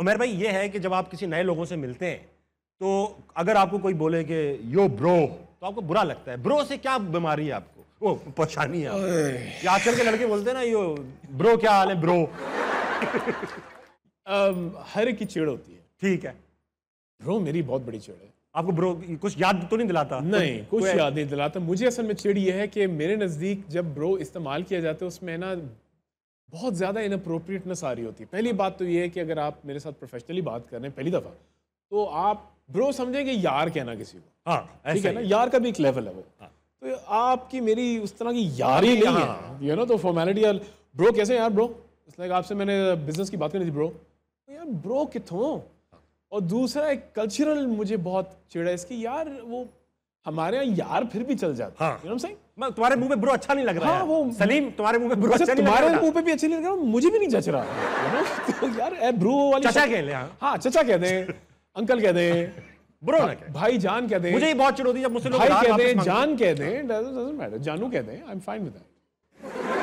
उमेर भाई ये है कि जब आप किसी नए लोगों से मिलते हैं तो अगर आपको कोई बोले कि यो ब्रो तो आपको बुरा लगता है ब्रो से क्या बीमारी है आपको वो परेशानी है आजकल के लड़के बोलते हैं ना यो ब्रो क्या हाल है ब्रो हर की चिड़ होती है ठीक है ब्रो मेरी बहुत बड़ी चिड़ है आपको ब्रो कुछ याद तो नहीं दिलाता नहीं तो, कुछ याद नहीं दिलाता मुझे असल में चिड़ यह है कि मेरे नज़दीक जब ब्रो इस्तेमाल किया जाता है उसमें ना बहुत ज़्यादा इनअप्रोप्रिएटनेस आ रही होती है पहली बात तो ये है कि अगर आप मेरे साथ प्रोफेशनली बात कर रहे हैं पहली दफ़ा तो आप ब्रो समझेंगे यार कहना किसी को हाँ ठीक है ना यार का भी एक लेवल है वो हाँ। तो आपकी मेरी उस तरह की ही नहीं हाँ। है यू नो तो फॉर्मेलिटी यार ब्रो कैसे यार ब्रो लाइक आपसे मैंने बिजनेस की बात करनी थी ब्रो तो यार ब्रो कितों हाँ। और दूसरा एक कल्चरल मुझे बहुत चिड़ा है इसकी यार वो हमारे यहाँ यार फिर भी चल जाता हाँ। you know मैं तुम्हारे मुंह पे ब्रो अच्छा नहीं लग रहा हाँ, वो सलीम तुम्हारे मुंह पे ब्रो अच्छा नहीं तुम्हारे मुंह पे भी अच्छा नहीं लग रहा मुझे भी नहीं जच रहा तो यार ए ब्रो वाली चाचा कह ले हाँ।, हाँ चाचा कह दे अंकल कह दे ब्रो ना भाई जान कह दे मुझे बहुत चुनौती जब मुझसे लोग भाई कह दे जान कह दे डजंट मैटर जानू कह दे I am fine with that